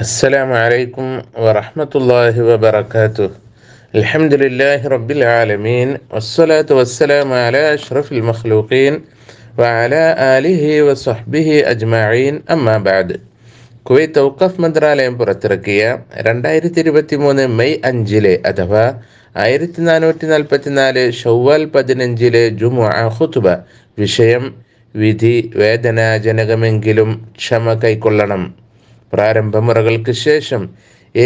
السلام عليكم ورحمة الله وبركاته الحمد لله رب العالمين والصلاة والسلام على أشرف المخلوقين وعلى آله وصحبه أجمعين أما بعد كويت توقف مدرا لإمبرا تركيا مي أنجلي أدفا آيرتنا نوتنا البتنال شوال بدن أنجلي جمعة خطبة بشيم വിധി വേദനാജനകമെങ്കിലും ക്ഷമ كولانم പ്രാരംഭമുറകൾക്ക് ശേഷം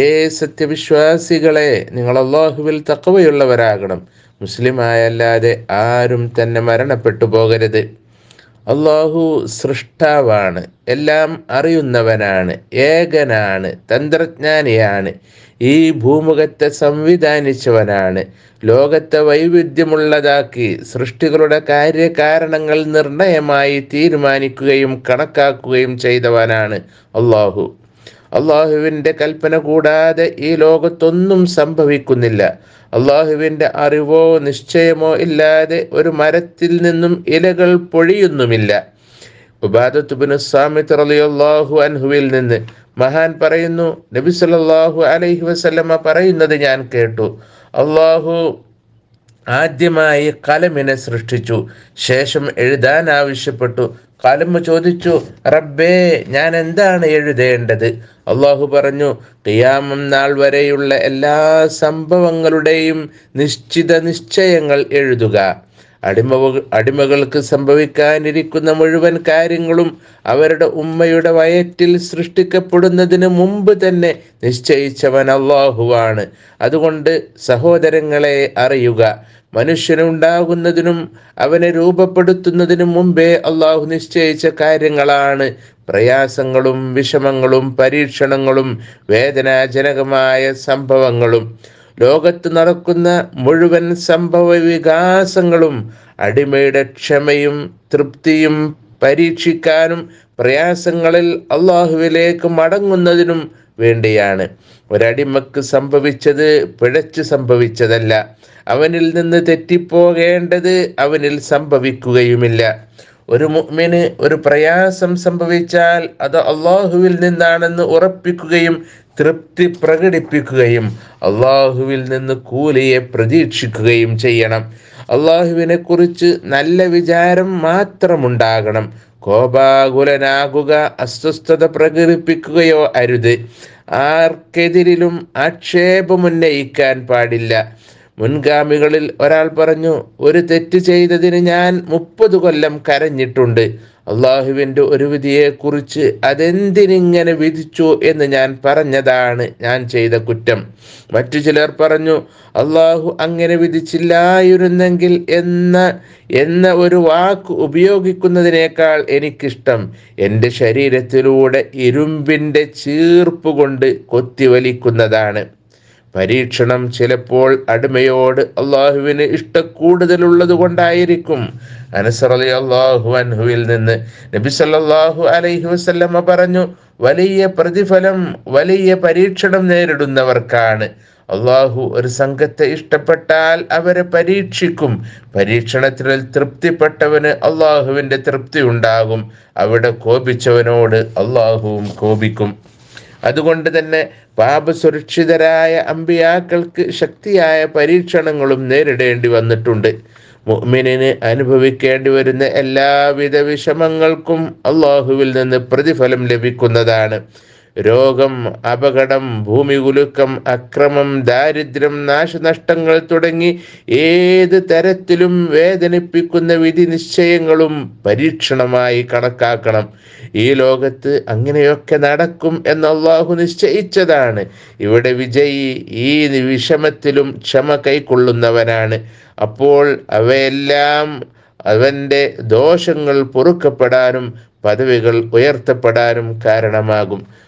ഏ സത്യവിശ്വാസികളെ നിങ്ങൾ അള്ളാഹുവിൽ തക്കവയുള്ളവരാകണം മുസ്ലിമായല്ലാതെ ആരും തന്നെ മരണപ്പെട്ടു പോകരുത് അള്ളാഹു സൃഷ്ടാവാണ് എല്ലാം അറിയുന്നവനാണ് ഏകനാണ് തന്ത്രജ്ഞാനിയാണ് ഈ ഭൂമുഖത്തെ സംവിധാനിച്ചവനാണ് ലോകത്തെ വൈവിധ്യമുള്ളതാക്കി സൃഷ്ടികളുടെ കാര്യകാരണങ്ങൾ നിർണയമായി തീരുമാനിക്കുകയും കണക്കാക്കുകയും ചെയ്തവനാണ് അള്ളാഹു അള്ളാഹുവിൻ്റെ കൽപ്പന കൂടാതെ ഈ ലോകത്തൊന്നും സംഭവിക്കുന്നില്ല അള്ളാഹുവിൻ്റെ അറിവോ നിശ്ചയമോ ഇല്ലാതെ ഒരു മരത്തിൽ നിന്നും ഇലകൾ പൊഴിയുന്നുമില്ല ഉബാദത്തുബിന് അൻഹുവിൽ നിന്ന് മഹാൻ പറയുന്നു നബി സല്ലാഹു അലൈഹി വസ്ലമ പറയുന്നത് ഞാൻ കേട്ടു അള്ളാഹു ആദ്യമായി കലമിനെ സൃഷ്ടിച്ചു ശേഷം എഴുതാൻ ആവശ്യപ്പെട്ടു കാലമ്മ ചോദിച്ചു റബ്ബേ ഞാൻ എന്താണ് എഴുതേണ്ടത് അള്ളാഹു പറഞ്ഞു കിയാമം നാൾ വരെയുള്ള എല്ലാ സംഭവങ്ങളുടെയും നിശ്ചിത നിശ്ചയങ്ങൾ എഴുതുക അടിമ അടിമകൾക്ക് സംഭവിക്കാനിരിക്കുന്ന മുഴുവൻ കാര്യങ്ങളും അവരുടെ ഉമ്മയുടെ വയറ്റിൽ സൃഷ്ടിക്കപ്പെടുന്നതിന് മുമ്പ് തന്നെ നിശ്ചയിച്ചവൻ അള്ളാഹുവാണ് അതുകൊണ്ട് സഹോദരങ്ങളെ അറിയുക മനുഷ്യനുണ്ടാകുന്നതിനും അവനെ രൂപപ്പെടുത്തുന്നതിനും മുമ്പേ അള്ളാഹു നിശ്ചയിച്ച കാര്യങ്ങളാണ് പ്രയാസങ്ങളും വിഷമങ്ങളും പരീക്ഷണങ്ങളും വേദനാജനകമായ സംഭവങ്ങളും ലോകത്ത് നടക്കുന്ന മുഴുവൻ സംഭവ വികാസങ്ങളും അടിമയുടെ ക്ഷമയും തൃപ്തിയും പരീക്ഷിക്കാനും പ്രയാസങ്ങളിൽ അള്ളാഹുവിലേക്ക് മടങ്ങുന്നതിനും വേണ്ടിയാണ് ഒരടിമക്ക് സംഭവിച്ചത് പിഴച്ച് സംഭവിച്ചതല്ല അവനിൽ നിന്ന് തെറ്റിപ്പോകേണ്ടത് അവനിൽ സംഭവിക്കുകയുമില്ല ഒരു മുഅ്മിന് ഒരു പ്രയാസം സംഭവിച്ചാൽ അത് അള്ളാഹുവിൽ നിന്നാണെന്ന് ഉറപ്പിക്കുകയും തൃപ്തി പ്രകടിപ്പിക്കുകയും അള്ളാഹുവിൽ നിന്ന് കൂലിയെ പ്രതീക്ഷിക്കുകയും ചെയ്യണം അള്ളാഹുവിനെ കുറിച്ച് നല്ല വിചാരം മാത്രമുണ്ടാകണം കോപാകുലനാകുക അസ്വസ്ഥത പ്രകടിപ്പിക്കുകയോ അരുത് ആർക്കെതിരിലും ആക്ഷേപമുന്നയിക്കാൻ പാടില്ല മുൻഗാമികളിൽ ഒരാൾ പറഞ്ഞു ഒരു തെറ്റ് ചെയ്തതിന് ഞാൻ മുപ്പത് കൊല്ലം കരഞ്ഞിട്ടുണ്ട് അള്ളാഹുവിൻ്റെ ഒരു വിധിയെക്കുറിച്ച് അതെന്തിനിങ്ങനെ വിധിച്ചു എന്ന് ഞാൻ പറഞ്ഞതാണ് ഞാൻ ചെയ്ത കുറ്റം മറ്റു ചിലർ പറഞ്ഞു അള്ളാഹു അങ്ങനെ വിധിച്ചില്ലായിരുന്നെങ്കിൽ എന്ന എന്ന ഒരു വാക്ക് ഉപയോഗിക്കുന്നതിനേക്കാൾ എനിക്കിഷ്ടം എൻ്റെ ശരീരത്തിലൂടെ ഇരുമ്പിൻ്റെ ചീർപ്പ് കൊണ്ട് കൊത്തിവലിക്കുന്നതാണ് പരീക്ഷണം ചിലപ്പോൾ അടിമയോട് അള്ളാഹുവിന് ഇഷ്ടക്കൂടുതലുള്ളത് കൊണ്ടായിരിക്കും അനസർ അലി അള്ളാഹു അൻഹുവിൽ നിന്ന് നബി സല്ലാഹു അലൈഹി വസ്ല്ലമ്മ പറഞ്ഞു വലിയ പ്രതിഫലം വലിയ പരീക്ഷണം നേരിടുന്നവർക്കാണ് അള്ളാഹു ഒരു സംഘത്തെ ഇഷ്ടപ്പെട്ടാൽ അവരെ പരീക്ഷിക്കും പരീക്ഷണത്തിൽ തൃപ്തിപ്പെട്ടവന് അള്ളാഹുവിൻ്റെ തൃപ്തി ഉണ്ടാകും അവിടെ കോപിച്ചവനോട് അള്ളാഹുവും കോപിക്കും അതുകൊണ്ട് തന്നെ പാപസുരക്ഷിതരായ അമ്പിയാക്കൾക്ക് ശക്തിയായ പരീക്ഷണങ്ങളും നേരിടേണ്ടി വന്നിട്ടുണ്ട് മുഅ്മിനിന് അനുഭവിക്കേണ്ടി വരുന്ന എല്ലാവിധ വിഷമങ്ങൾക്കും അള്ളാഹുവിൽ നിന്ന് പ്രതിഫലം ലഭിക്കുന്നതാണ് രോഗം അപകടം ഭൂമി കുലുക്കം അക്രമം ദാരിദ്ര്യം നാശനഷ്ടങ്ങൾ തുടങ്ങി ഏത് തരത്തിലും വേദനിപ്പിക്കുന്ന വിധി നിശ്ചയങ്ങളും പരീക്ഷണമായി കണക്കാക്കണം ഈ ലോകത്ത് അങ്ങനെയൊക്കെ നടക്കും എന്ന് നിശ്ചയിച്ചതാണ് ഇവിടെ വിജയി ഈ വിഷമത്തിലും ക്ഷമ കൈക്കൊള്ളുന്നവനാണ് അപ്പോൾ അവയെല്ലാം അവൻ്റെ ദോഷങ്ങൾ പൊറുക്കപ്പെടാനും പദവികൾ ഉയർത്തപ്പെടാനും കാരണമാകും